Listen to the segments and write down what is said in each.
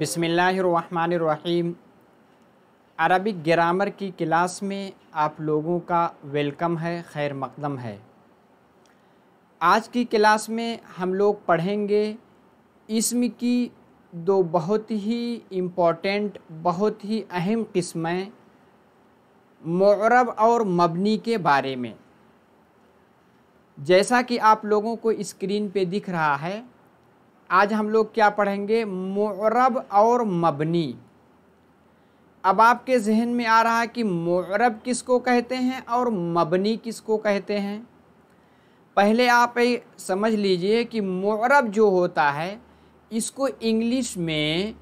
बिसमीम Arabic grammar की class में आप लोगों का वेलकम है खैर मकदम है आज की क्लास में हम लोग पढ़ेंगे इसम की दो बहुत ही इम्पोर्टेंट बहुत ही अहम किस्में मरब और मबनी के बारे में जैसा कि आप लोगों को स्क्रीन पे दिख रहा है आज हम लोग क्या पढ़ेंगे मरब और मबनी अब आपके जहन में आ रहा है कि मुरब किसको कहते हैं और मबनी किसको कहते हैं पहले आप ये समझ लीजिए कि मरब जो होता है इसको इंग्लिश में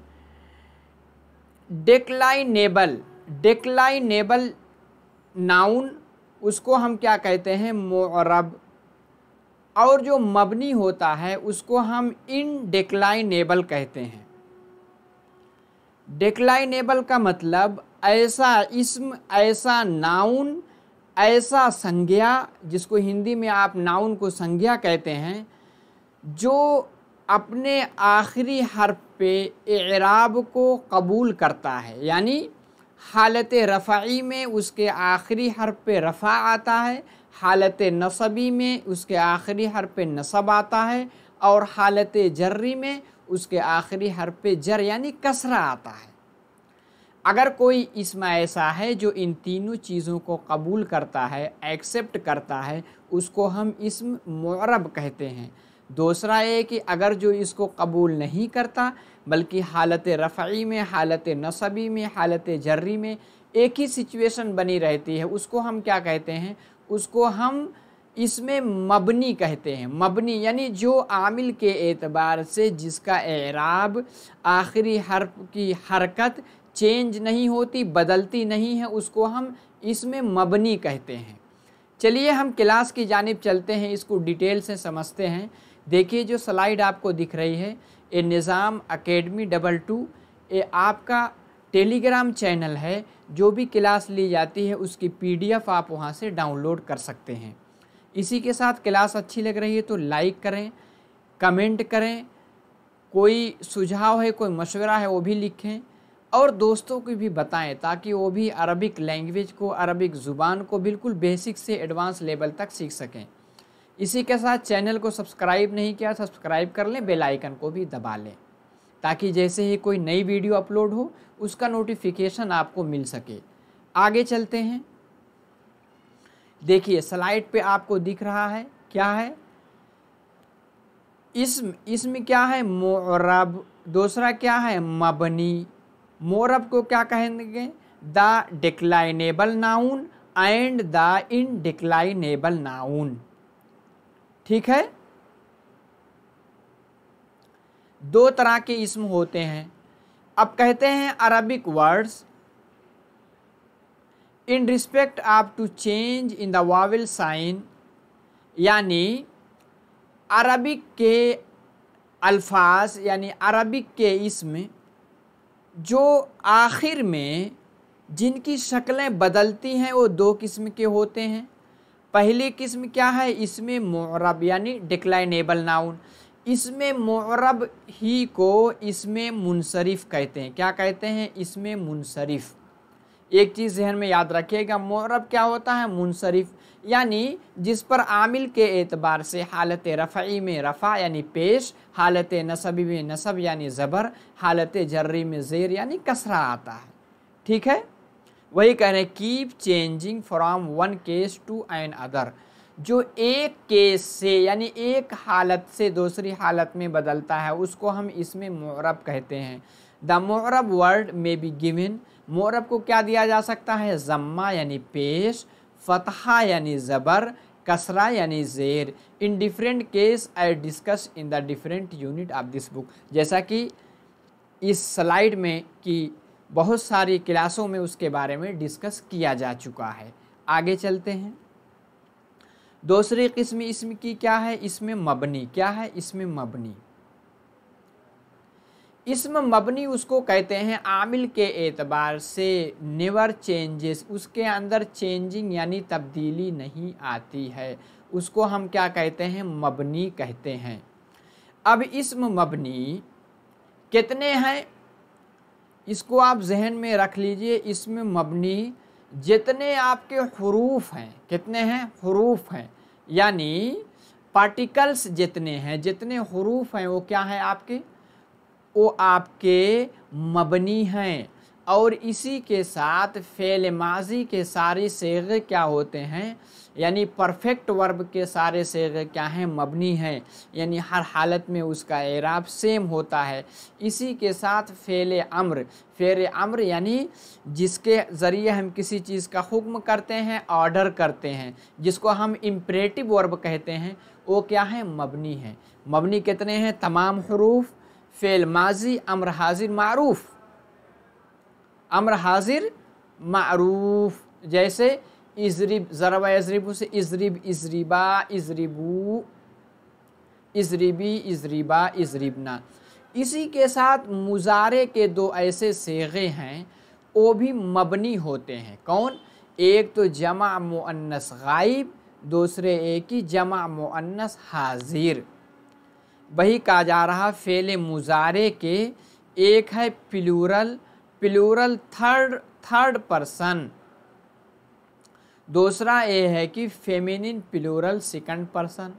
डेक्लाइनेबल डेक्लाइनेबल नाउन उसको हम क्या कहते हैं मरब और जो मबनी होता है उसको हम इनडिक्लाइनेबल कहते हैं डिक्लाइनेबल का मतलब ऐसा इसम ऐसा नाउन ऐसा संज्ञा जिसको हिंदी में आप नाउन को संज्ञा कहते हैं जो अपने आखिरी हर्फ पे एराब को कबूल करता है यानी हालत रफ़ाई में उसके आखिरी हर्फ पे रफ़ा आता है हालत नसबी में उसके आखिरी हर पे नसब आता है और हालत जर्री में उसके आखिरी हर पे जर यानी कसरा आता है अगर कोई इसमें ऐसा है जो इन तीनों चीज़ों को कबूल करता है एक्सेप्ट करता है उसको हम इसम मरब कहते हैं दूसरा ये कि अगर जो इसको कबूल नहीं करता बल्कि हालत रफ़ी में हालत नसबी में हालत जर्री में एक ही सिचुएशन बनी रहती है उसको हम क्या कहते हैं उसको हम इसमें मबनी कहते हैं मबनी यानी जो आमिल के एतबार से जिसका एराब आखिरी हर्फ की हरकत चेंज नहीं होती बदलती नहीं है उसको हम इसमें मबनी कहते हैं चलिए हम क्लास की जानब चलते हैं इसको डिटेल से समझते हैं देखिए जो स्लाइड आपको दिख रही है A Nizam academy double two ये आपका टेलीग्राम चैनल है जो भी क्लास ली जाती है उसकी पीडीएफ आप वहाँ से डाउनलोड कर सकते हैं इसी के साथ क्लास अच्छी लग रही है तो लाइक करें कमेंट करें कोई सुझाव है कोई मशवरा है वो भी लिखें और दोस्तों को भी बताएं ताकि वो भी अरबिक लैंग्वेज को अरबिक ज़ुबान को बिल्कुल बेसिक से एडवांस लेवल तक सीख सकें इसी के साथ चैनल को सब्सक्राइब नहीं किया सब्सक्राइब कर लें बेलाइकन को भी दबा लें ताकि जैसे ही कोई नई वीडियो अपलोड हो उसका नोटिफिकेशन आपको मिल सके आगे चलते हैं देखिए स्लाइड पे आपको दिख रहा है क्या है इसम इसमें क्या है मोरब दूसरा क्या है मबनी मोरब को क्या कहेंगे the declinable noun and the indeclinable noun ठीक है दो तरह के इसम होते हैं अब कहते हैं अरबिक वर्ड्स इन रिस्पेक्ट आप to change in the vowel sign यानी अरबिक के अल्फाज यानी अरबिक के इसम जो आखिर में जिनकी शक्लें बदलती हैं वो दो किस्म के होते हैं पहली किस्म क्या है इसमें मरब यानी डिक्लाइनेबल नाउन इसमें मरब ही को इसमें मुनसरफ कहते हैं क्या कहते हैं इसमें मुनसरफ एक चीज़ जहन में याद रखिएगा मरब क्या होता है मुनसरफ यानी जिस पर आमिल के एतबार से हालत रफ़ी में रफ़ा यानी पेश हालत नसबी में नसब यानी ज़बर हालत जर्री में ज़ेर यानी कसरा आता है ठीक है वही कह रहे हैं keep changing from one case to another जो एक केस से यानी एक हालत से दूसरी हालत में बदलता है उसको हम इसमें मौरब कहते हैं द मौरब वर्ड मे बी गिविन मौरब को क्या दिया जा सकता है जम्मा यानी पेश फतहा यानी ज़बर कसरा यानी जेर in different case I discuss in the different unit of this book जैसा कि इस स्लाइड में कि बहुत सारी क्लासों में उसके बारे में डिस्कस किया जा चुका है आगे चलते हैं दूसरी किस्म इसम की क्या है इसमें मबनी क्या है इसमें मबनी इसम मबनी उसको कहते हैं आमिल के एतबार से नेवर चेंजेस उसके अंदर चेंजिंग यानी तब्दीली नहीं आती है उसको हम क्या कहते हैं मबनी कहते हैं अब इसम मबनी कितने हैं इसको आप जहन में रख लीजिए इसम मबनी जितने आपके हरूफ हैं कितने हैं हरूफ हैं यानी पार्टिकल्स जितने हैं जितने हरूफ हैं वो क्या हैं आपके वो आपके मबनी हैं और इसी के साथ फेल माजी के सारे सेगे क्या होते हैं यानी परफेक्ट वर्ब के सारे सेगे क्या हैं मबनी हैं यानी हर हालत में उसका एराब सेम होता है इसी के साथ फेल अम्र फेर अम्र यानी जिसके ज़रिए हम किसी चीज़ का हुक्म करते हैं ऑर्डर करते हैं जिसको हम इम्परेटिव वर्ब कहते हैं वो क्या है मबनी है मबनी कितने हैं तमाम हरूफ फेल माजी अम्र हाजिर मारूफ़ अमर हाजिर मरूफ जैसे इजरिब जरबा यजरिबू से इजरिब इजरिबा इजरिबू इजरिबी इजरिबा इजरिबना इसी के साथ मुजारे के दो ऐसे सेगे हैं वो भी मबनी होते हैं कौन एक तो जमा मुअन्नस गाइब दूसरे एक ही जमा मुअन्नस हाजिर वही कहा जा रहा फेले मुजारे के एक है plural plural third third person दूसरा ये है कि feminine plural second person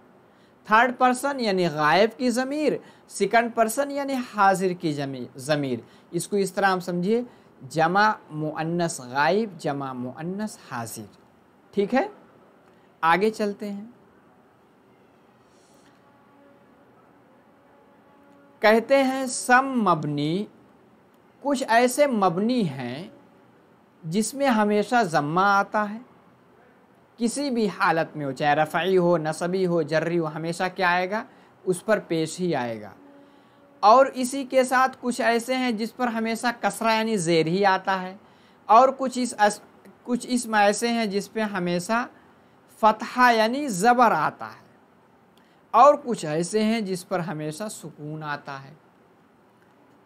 third person यानी गायब की ज़मीर सेकंड पर्सन यानी हाजिर की ज़मीर इसको इस तरह हम समझिए जमा मुअन्नस गायब जमा मुअन्नस हाजिर ठीक है आगे चलते हैं कहते हैं सम मबनी कुछ ऐसे मबनी हैं जिसमें हमेशा ज़म्मा आता है किसी भी हालत में हो चाहे रफाई हो नसबी हो जर्री हो हमेशा क्या आएगा उस पर पेश ही आएगा और इसी के साथ कुछ ऐसे हैं जिस पर हमेशा कसरा यानी जेर ही आता है और कुछ इस अस, कुछ इसम ऐसे हैं जिस पर हमेशा फतहा यानी ज़बर आता है और कुछ ऐसे हैं जिस पर हमेशा सुकून आता है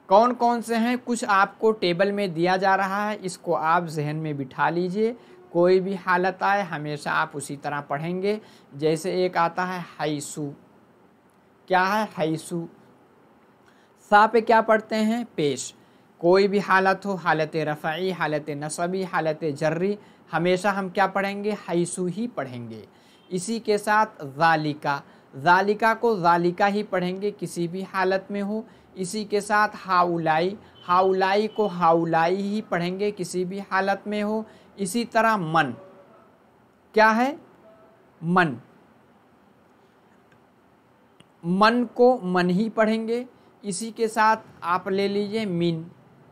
कौन कौन से हैं कुछ आपको टेबल में दिया जा रहा है इसको आप जहन में बिठा लीजिए कोई भी हालत आए हमेशा आप उसी तरह पढ़ेंगे जैसे एक आता है हाइसु क्या है हाइसु सा पे क्या पढ़ते हैं पेश कोई भी हालत हो हालत रफाई हालत नसबी हालत जर्री हमेशा हम क्या पढ़ेंगे हाइसु ही पढ़ेंगे इसी के साथ जालिका जालिका को जालिका ही पढ़ेंगे किसी भी हालत में हो इसी के साथ हाउलाई हाउलाई को हाउलाई ही पढ़ेंगे किसी भी हालत में हो इसी तरह मन क्या है मन मन को मन ही पढ़ेंगे इसी के साथ आप ले लीजिए मीन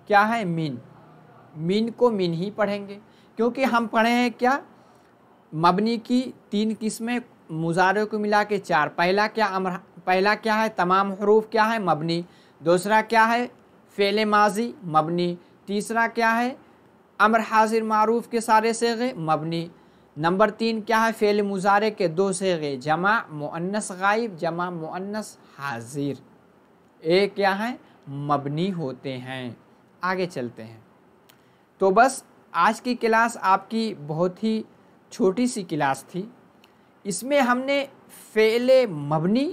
क्या है मीन मीन को मीन ही पढ़ेंगे क्योंकि हम पढ़े हैं क्या मबनी की तीन किस्में मुजारे को मिला के चार पहला क्या अमर पहला क्या है तमाम हरूफ क्या है मबनी दूसरा क्या है फ़ेल माजी मबनी तीसरा क्या है अमर हाजिर मारूफ के सारे सेगे मबनी नंबर तीन क्या है फ़ेल मुजारे के दो सेगे जमा मुअन्नस गायब जमा मुअन्नस हाजिर ये क्या है मबनी होते हैं आगे चलते हैं तो बस आज की क्लास आपकी बहुत ही छोटी सी क्लास थी इसमें हमने फ़ेल मबनी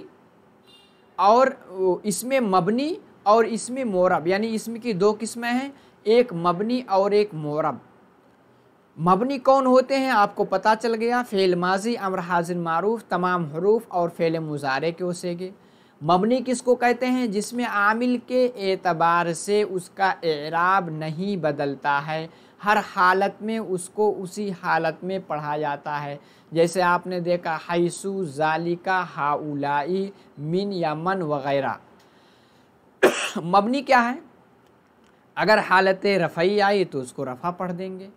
और इसमें मबनी और इसमें मोरब यानी इसमें की दो किस्में हैं एक मबनी और एक मोरब मबनी कौन होते हैं आपको पता चल गया फ़ेल माजी अमर हाजिर मारूफ तमाम हरूफ और फ़ेल मुजारे के के मबनी किसको कहते हैं जिसमें आमिल के एतबार से उसका एराब नहीं बदलता है हर हालत में उसको उसी हालत में पढ़ा जाता है जैसे आपने देखा हैसु जालिका हाउलाई मिन या मन वगैरह मबनी क्या है अगर हालत रफ़ई आई तो उसको रफ़ा पढ़ देंगे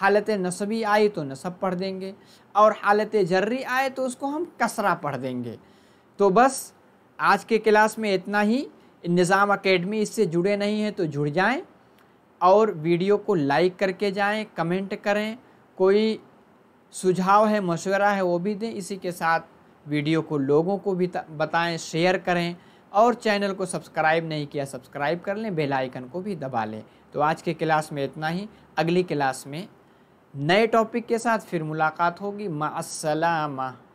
हालत नसबी आई तो नसब पढ़ देंगे और हालत जर्री आए तो उसको हम कसरा पढ़ देंगे तो बस आज के क्लास में इतना ही निज़ाम अकेडमी इससे जुड़े नहीं हैं तो जुड़ जाएं और वीडियो को लाइक करके जाएं कमेंट करें कोई सुझाव है मशवरा है वो भी दें इसी के साथ वीडियो को लोगों को भी बताएं शेयर करें और चैनल को सब्सक्राइब नहीं किया सब्सक्राइब कर लें बेल आइकन को भी दबा लें तो आज के क्लास में इतना ही अगली क्लास में नए टॉपिक के साथ फिर मुलाकात होगी मासलामा